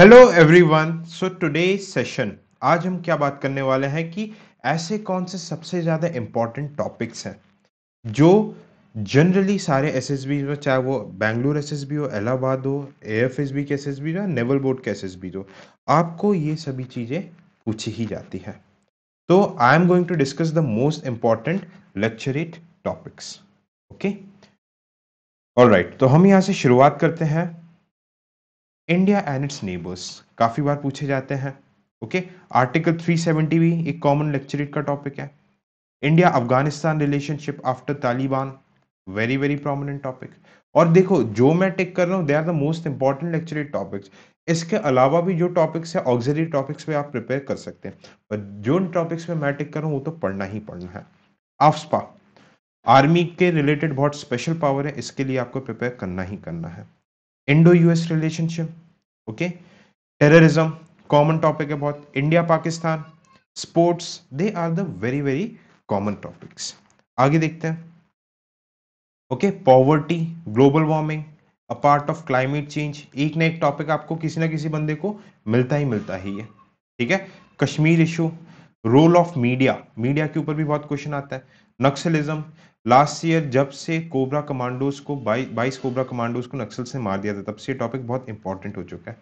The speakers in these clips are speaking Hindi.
hello everyone so today session आज हम क्या बात करने वाले हैं कि ऐसे कौन से सबसे ज़्यादा इम्पॉर्टेंट टॉपिक्स हैं जो जनरली सारे एस एस बी चाहे वो बैंगलोर एस एस बी हो इलाहाबाद हो ए एफ एस बी के एस एस बी हो नेवल बोर्ड के एस एस बी हो आपको ये सभी चीज़ें पूछी ही जाती हैं तो I'm going to discuss the most important lecturette topics okay all right तो हम यहाँ से शुरुआत करते हैं इंडिया एंड इट्स नेबर्स काफ़ी बार पूछे जाते हैं ओके आर्टिकल 370 भी एक कॉमन लेक्चर का टॉपिक है India Afghanistan relationship after Taliban very very prominent topic और देखो जो मैं टिक कर रहा हूँ they are the most important lecture topics इसके अलावा भी जो टॉपिक्स है ऑक्जरी टॉपिक्स पे आप प्रिपेयर कर सकते हैं पर जो टॉपिक्स पे मैं टिक कर रहा हूँ वो तो पढ़ना ही पढ़ना है आफ्सपा आर्मी के रिलेटेड बहुत स्पेशल पावर है इसके लिए आपको प्रिपेयर करना ही करना है Indo US relationship okay terrorism common topic है बहुत India Pakistan sports they are the very very common topics आगे देखते हैं okay poverty global warming a part of climate change एक ना एक टॉपिक आपको किसी ना किसी बंदे को मिलता ही मिलता ही है ठीक है Kashmir issue role of media media के ऊपर भी बहुत क्वेश्चन आता है नक्सलिज्म लास्ट ईयर जब से कोबरा कमांडोज को बाईस कोबरा कमांडोज को नक्सल से मार दिया था तब से टॉपिक बहुत इंपॉर्टेंट हो चुका है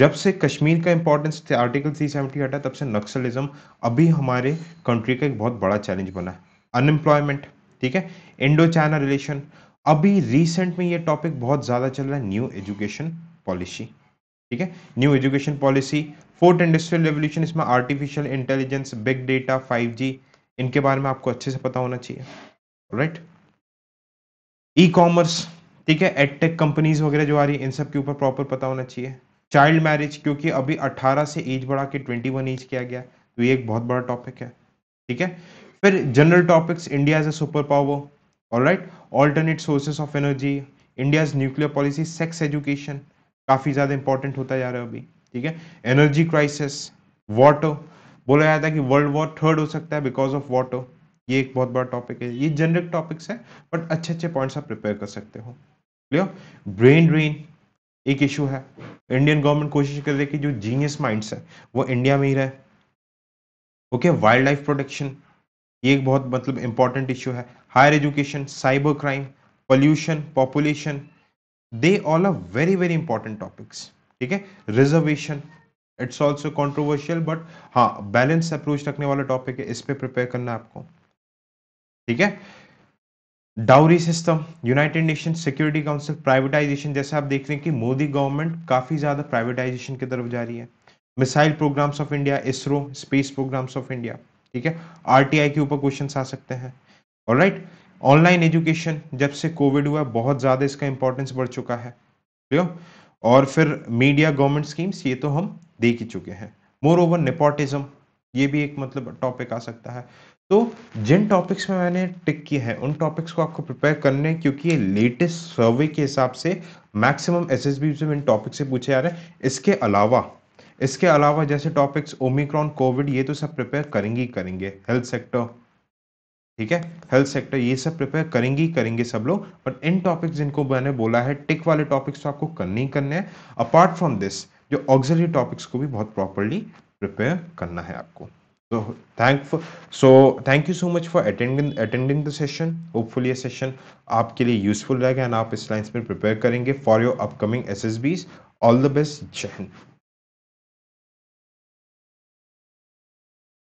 जब से कश्मीर का इंपॉर्टेंस आर्टिकल थ्री सेवेंटी हटा तब से नक्सलिज्म अभी हमारे कंट्री का एक बहुत बड़ा चैलेंज बना है अनएम्प्लॉयमेंट ठीक है इंडो चाइना रिलेशन अभी रिसेंट में ये टॉपिक बहुत ज़्यादा चल रहा है न्यू एजुकेशन पॉलिसी ठीक है new education policy fourth industrial revolution इसमें artificial intelligence big data five इनके बारे में आपको अच्छे से पता होना चाहिए राइट ई कॉमर्स ठीक है एडटेक कंपनीज वगैरह जो आ रही है इन सब के ऊपर प्रॉपर पता होना चाहिए चाइल्ड मैरिज क्योंकि अभी 18 से एज बढ़ा के 21 एज किया गया तो ये एक बहुत बड़ा टॉपिक है ठीक है फिर general topics India as a super power all right alternate sources of energy India's nuclear policy sex education काफ़ी ज़्यादा इंपॉर्टेंट होता जा रहा है अभी ठीक है एनर्जी क्राइसिस वाटर बोला जाता है कि वर्ल्ड वॉर थर्ड हो सकता है बिकॉज ऑफ वाटर ये एक बहुत बड़ा टॉपिक है ये जनरल टॉपिक्स है बट अच्छे अच्छे पॉइंट्स आप प्रिपेयर कर सकते हो क्लियर ब्रेन ड्रेन एक इशू है इंडियन गवर्नमेंट कोशिश कर रही है कि जो जीनियस माइंड्स है वो इंडिया में ही रहे ओके वाइल्ड लाइफ प्रोटेक्शन ये एक बहुत मतलब इंपॉर्टेंट इशू है higher education cyber crime pollution population they all are very very important topics ठीक है reservation it's also controversial but हाँ बैलेंस अप्रोच रखने वाला टॉपिक है इस पर प्रिपेयर करना आपको ठीक है dowry system United Nation Security Council privatisation जैसे आप देख रहे हैं कि मोदी गवर्नमेंट काफी ज्यादा प्राइवेटाइजेशन की तरफ जा रही है missile programmes of India ISRO space programmes of India ठीक है आरटीआई के ऊपर क्वेश्चन आ सकते हैं और राइट ऑनलाइन एजुकेशन जब से कोविड हुआ बहुत ज्यादा इसका इंपॉर्टेंस बढ़ चुका है ठीक है और फिर मीडिया गवर्नमेंट स्कीम्स ये तो हम देख ही चुके हैं मोर ओवर नेपोटिज्म ये भी एक मतलब टॉपिक आ सकता है तो जिन टॉपिक्स में मैंने टिक किए हैं उन टॉपिक्स को आपको प्रिपेयर करने हैं क्योंकि ये लेटेस्ट सर्वे के हिसाब से मैक्सिमम एस एस बी से इन टॉपिक से पूछे जा रहे हैं इसके अलावा इसके अलावा जैसे टॉपिक्स ओमिक्रॉन कोविड ये तो सब प्रिपेयर करेंगे ही करेंगे हेल्थ सेक्टर ठीक है हेल्थ सेक्टर ये सब प्रिपेयर करेंगे ही करेंगे सब लोग बट इन टॉपिक्स जिनको मैंने बोला है टिक वाले टॉपिक्स तो आपको करने ही करने हैं अपार्ट फ्रॉम दिस जो ऑक्सिलरी टॉपिक्स को भी बहुत प्रॉपरली प्रिपेयर करना है आपको so thank for so thank you so much for attending attending the session hopefully a session aapke liye useful rahega and aap is lines mein prepare karenge for your upcoming SSBs all the best jai hind